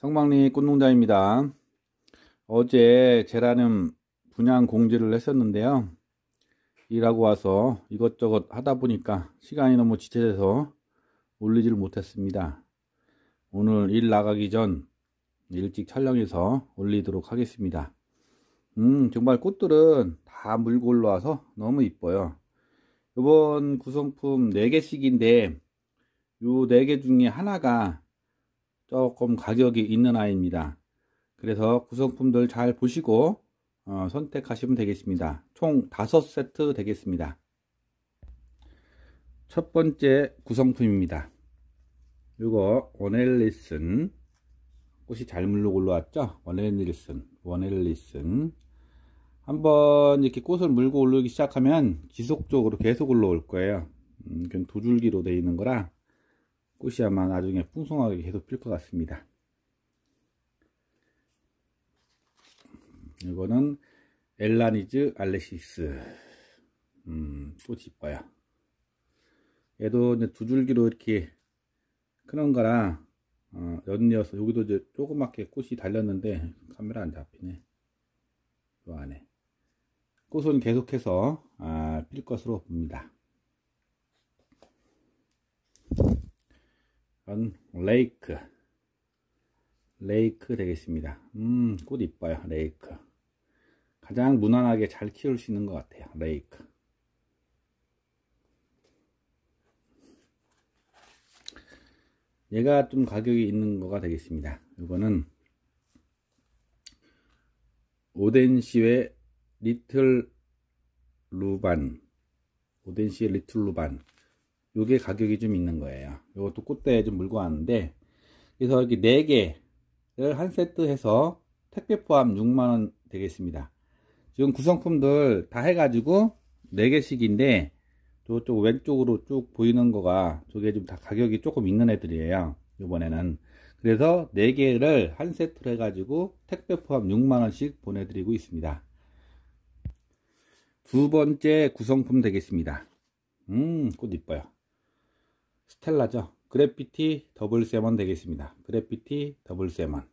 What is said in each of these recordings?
성방리 꽃농장입니다. 어제 제라늄 분양 공지를 했었는데요. 일하고 와서 이것저것 하다 보니까 시간이 너무 지체돼서 올리지를 못했습니다. 오늘 일 나가기 전 일찍 촬영해서 올리도록 하겠습니다. 음 정말 꽃들은 다 물고 올라와서 너무 이뻐요. 이번 구성품 4개씩인데 요 4개 중에 하나가 조금 가격이 있는 아이입니다. 그래서 구성품들 잘 보시고 어, 선택하시면 되겠습니다. 총 5세트 되겠습니다. 첫 번째 구성품입니다. 이거 원앨리슨 꽃이 잘 물로 올라왔죠? 원앨리슨원앨리슨 한번 이렇게 꽃을 물고 올르기 시작하면 지속적으로 계속 올라올 거예요. 음, 두 줄기로 되어 있는 거라 꽃이 아마 나중에 풍성하게 계속 필 것 같습니다. 이거는 엘라니즈 알레시스 음, 꽃이 이뻐요. 얘도 이제 두 줄기로 이렇게 크는 거라 어, 연이어서 여기도 이제 조그맣게 꽃이 달렸는데 카메라 안 잡히네. 요 안에 꽃은 계속해서 아, 필 것으로 봅니다. 건 레이크 레이크 되겠습니다 음꽃 이뻐요 레이크 가장 무난하게 잘 키울 수 있는 것 같아요 레이크 얘가 좀 가격이 있는 거가 되겠습니다 이거는 오덴시의 리틀 루반 오덴시의 리틀 루반 요게 가격이 좀 있는 거예요 요것도 꽃대에 좀 물고 왔는데 그래서 이렇게 4개를 한 세트 해서 택배 포함 6만원 되겠습니다 지금 구성품들 다 해가지고 4개씩인데 저쪽 왼쪽으로 쭉 보이는 거가 저게 좀 다 가격이 조금 있는 애들이에요 요번에는 그래서 4개를 한세트로 해가지고 택배 포함 6만원씩 보내드리고 있습니다 두 번째 구성품 되겠습니다 음꽃 이뻐요 스텔라죠. 그래피티 더블 세먼 되겠습니다. 그래피티 더블 세먼.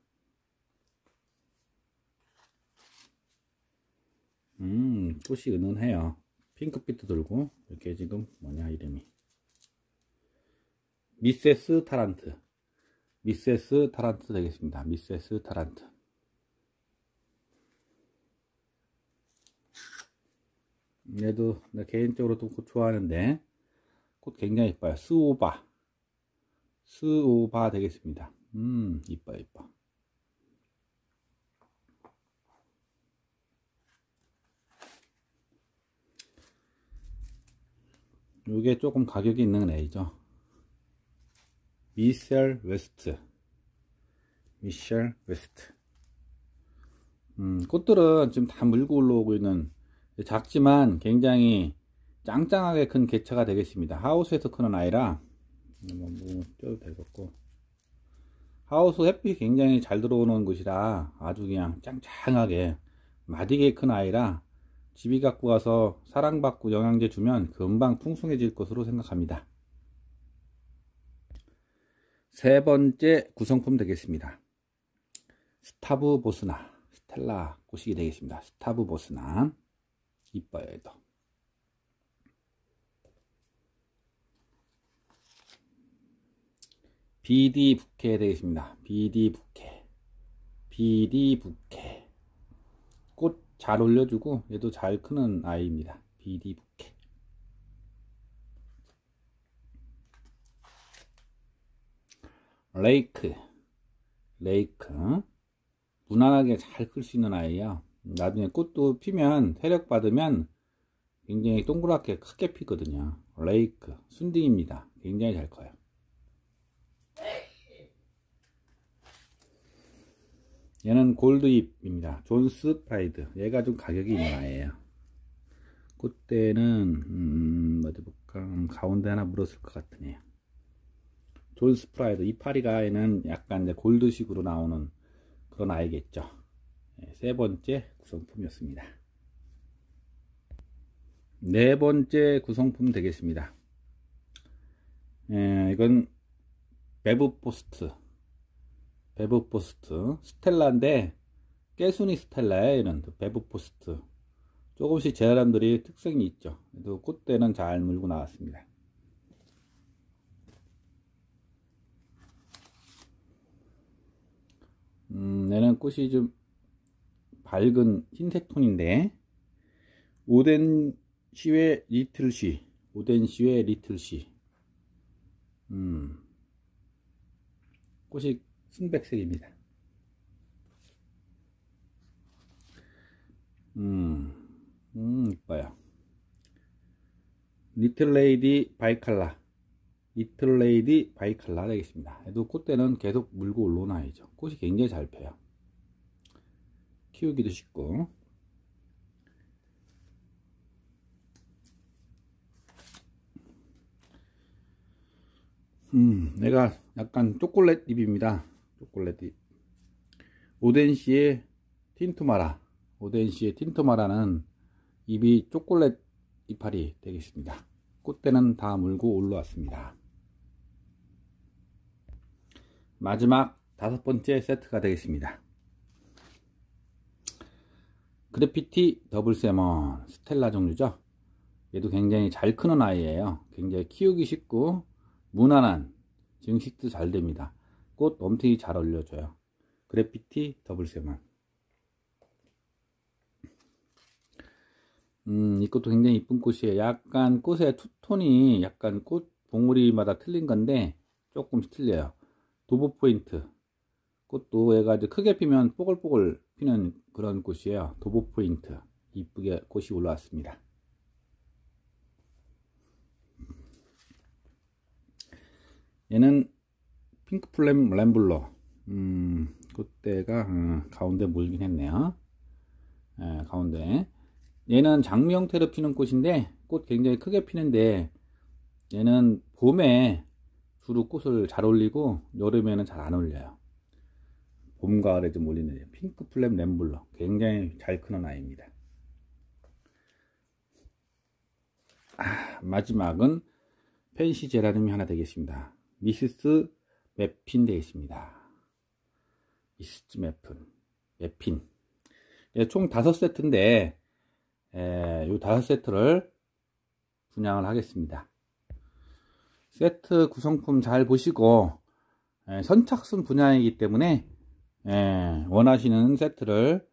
음, 꽃이 은은해요. 핑크빛도 들고 이렇게 지금 뭐냐, 이름이. 미세스 타란트. 미세스 타란트 되겠습니다. 미세스 타란트. 얘도 나 개인적으로 좀 좋아하는데, 꽃 굉장히 이뻐요. 스오바. 스오바 되겠습니다. 음, 이뻐 이뻐. 요게 조금 가격이 있는 애이죠. 미셸 웨스트. 미셸 웨스트. 음, 꽃들은 지금 다 물고 올라오고 있는 작지만 굉장히 짱짱하게 큰 개체가 되겠습니다. 하우스에서 크는 아이라 뭐 쪄도 되겠고 하우스 햇빛이 굉장히 잘 들어오는 곳이라 아주 그냥 짱짱하게 마디게 큰 아이라 집이 갖고 가서 사랑받고 영양제 주면 금방 풍성해질 것으로 생각합니다. 세 번째 구성품 되겠습니다. 스타브 보스나 스텔라 꽃이 되겠습니다. 스타브 보스나 이뻐요 얘도. BD 부케 되겠습니다. BD 부케. BD 부케. 꽃 잘 올려주고 얘도 잘 크는 아이입니다. BD 부케. 레이크. 레이크. 무난하게 잘 클 수 있는 아이예요 나중에 꽃도 피면 세력 받으면 굉장히 동그랗게 크게 피거든요. 레이크. 순딩입니다. 굉장히 잘 커요. 얘는 골드잎입니다. 존스 프라이드. 얘가 좀 가격이 인하 아예요. 그때는 음, 어디 볼까 음, 가운데 하나 물었을 것 같으네요. 존스 프라이드 이파리가 얘는 약간 이제 골드식으로 나오는 그런 아이겠죠. 예, 세 번째 구성품이었습니다. 네 번째 구성품 되겠습니다. 예, 이건 베브 포스트 베브포스트 스텔라인데 깨순이 스텔라에 이런 베브포스트 조금씩 제사람들이 특성이 있죠 그래도 꽃대는 잘 물고 나왔습니다 음, 얘는 꽃이 좀 밝은 흰색 톤인데 오덴시외 리틀시 오덴시외 리틀시 음, 꽃이 순백색입니다. 음, 음, 이뻐요. 니틀레이디 바이칼라. 니틀레이디 바이칼라 되겠습니다. 얘도 꽃대는 계속 물고 올라오나야죠. 꽃이 굉장히 잘 펴요. 키우기도 쉽고. 음, 내가 약간 초콜릿 입입니다 초콜릿 오덴시의 틴토마라 오덴시의 틴토마라는 입이 초콜릿 이파리 되겠습니다. 꽃대는 다 물고 올라왔습니다. 마지막 다섯 번째 세트가 되겠습니다. 그래피티 더블 세먼 스텔라 종류죠. 얘도 굉장히 잘 크는 아이예요. 굉장히 키우기 쉽고 무난한 증식도 잘 됩니다. 꽃 엄청 잘 어울려줘요 그래피티 더블세만 음, 이것도 굉장히 이쁜 꽃이에요. 약간 꽃의 투톤이 약간 꽃 봉우리마다 틀린 건데 조금씩 틀려요. 도보 포인트. 꽃도 얘가 아주 크게 피면 뽀글뽀글 피는 그런 꽃이에요. 도보 포인트. 이쁘게 꽃이 올라왔습니다. 얘는 핑크플랜 램블러 음 그때가 음, 가운데 물긴 했네요 예, 가운데 얘는 장미 형태로 피는 꽃인데 꽃 굉장히 크게 피는데 얘는 봄에 주로 꽃을 잘 올리고 여름에는 잘 안 올려요 봄 가을에 좀 올리는 핑크 플랩 램블러 굉장히 잘 크는 아이입니다 아, 마지막은 펜시 제라늄이 하나 되겠습니다 미시스 맵핀 되어있습니다 이스트 맵핀, 맵핀. 예, 총 5세트인데, 에, 예, 요 5세트를 분양을 하겠습니다. 세트 구성품 잘 보시고, 에, 예, 선착순 분양이기 때문에, 에, 원하시는 세트를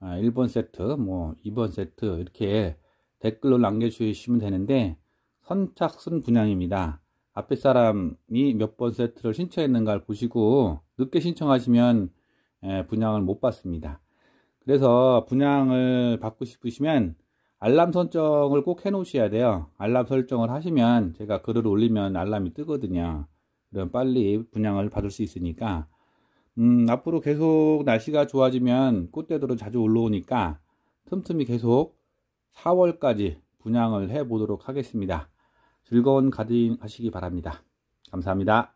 1번 아, 세트, 뭐 2번 세트 이렇게 댓글로 남겨주시면 되는데 선착순 분양입니다. 앞에 사람이 몇 번 세트를 신청했는가를 보시고 늦게 신청하시면 예, 분양을 못 받습니다. 그래서 분양을 받고 싶으시면 알람 설정을 꼭 해 놓으셔야 돼요. 알람 설정을 하시면 제가 글을 올리면 알람이 뜨거든요. 그럼 빨리 분양을 받을 수 있으니까 음, 앞으로 계속 날씨가 좋아지면 꽃대들은 자주 올라오니까 틈틈이 계속 4월까지 분양을 해 보도록 하겠습니다. 즐거운 가드닝 하시기 바랍니다. 감사합니다.